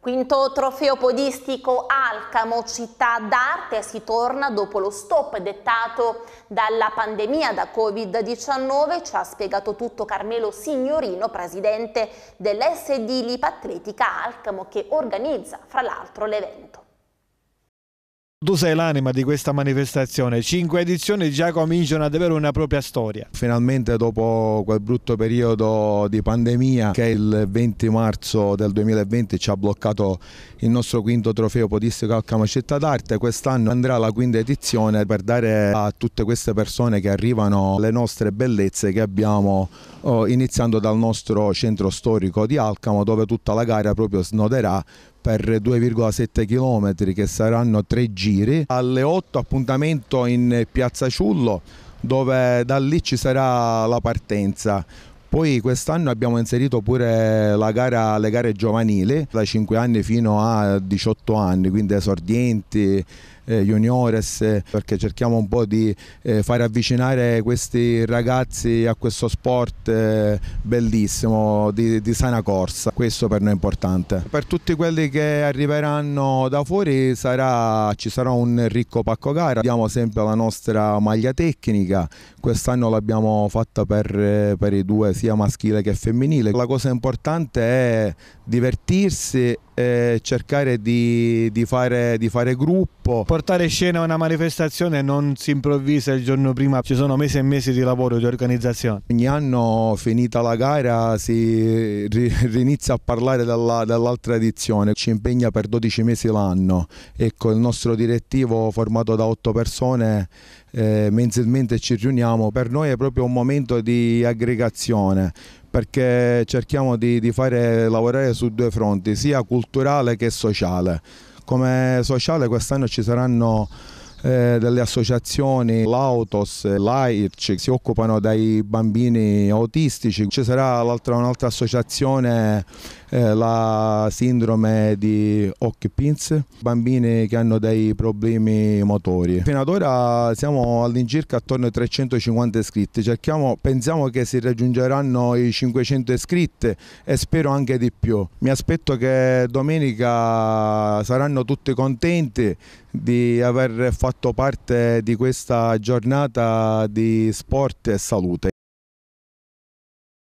Quinto trofeo podistico Alcamo Città d'Arte si torna dopo lo stop dettato dalla pandemia da Covid-19, ci ha spiegato tutto Carmelo Signorino, presidente dell'SD Lipatletica Alcamo che organizza fra l'altro l'evento. Tu sei l'anima di questa manifestazione, cinque edizioni già cominciano ad avere una propria storia. Finalmente dopo quel brutto periodo di pandemia che il 20 marzo del 2020 ci ha bloccato il nostro quinto trofeo podistico al Camacetta d'Arte, quest'anno andrà la quinta edizione per dare a tutte queste persone che arrivano le nostre bellezze che abbiamo Oh, iniziando dal nostro centro storico di Alcamo dove tutta la gara proprio snoderà per 2,7 km che saranno tre giri. Alle 8 appuntamento in Piazza Ciullo dove da lì ci sarà la partenza. Poi quest'anno abbiamo inserito pure gara, le gare giovanili, da 5 anni fino a 18 anni, quindi esordienti, eh, juniores perché cerchiamo un po' di eh, far avvicinare questi ragazzi a questo sport eh, bellissimo di, di, sana corsa, questo per noi è importante. Per tutti quelli che arriveranno da fuori sarà, ci sarà un ricco pacco gara, abbiamo sempre la nostra maglia tecnica, quest'anno l'abbiamo fatta per, per i due sia maschile che femminile, la cosa importante è divertirsi cercare di, di, fare, di fare gruppo portare scena a una manifestazione non si improvvisa il giorno prima, ci sono mesi e mesi di lavoro, di organizzazione. Ogni anno finita la gara si rinizia a parlare dell'altra edizione, ci impegna per 12 mesi l'anno. Ecco, il nostro direttivo formato da 8 persone eh, mensilmente ci riuniamo, per noi è proprio un momento di aggregazione perché cerchiamo di, di fare lavorare su due fronti, sia culturale che sociale. Come sociale quest'anno ci saranno eh, dalle associazioni Lautos, l'AIRC, si occupano dei bambini autistici, ci sarà un'altra associazione, eh, la sindrome di Hockpins, bambini che hanno dei problemi motori. Fino ad ora siamo all'incirca attorno ai 350 iscritti, Cerchiamo, pensiamo che si raggiungeranno i 500 iscritti e spero anche di più. Mi aspetto che domenica saranno tutti contenti di aver fatto fatto parte di questa giornata di sport e salute.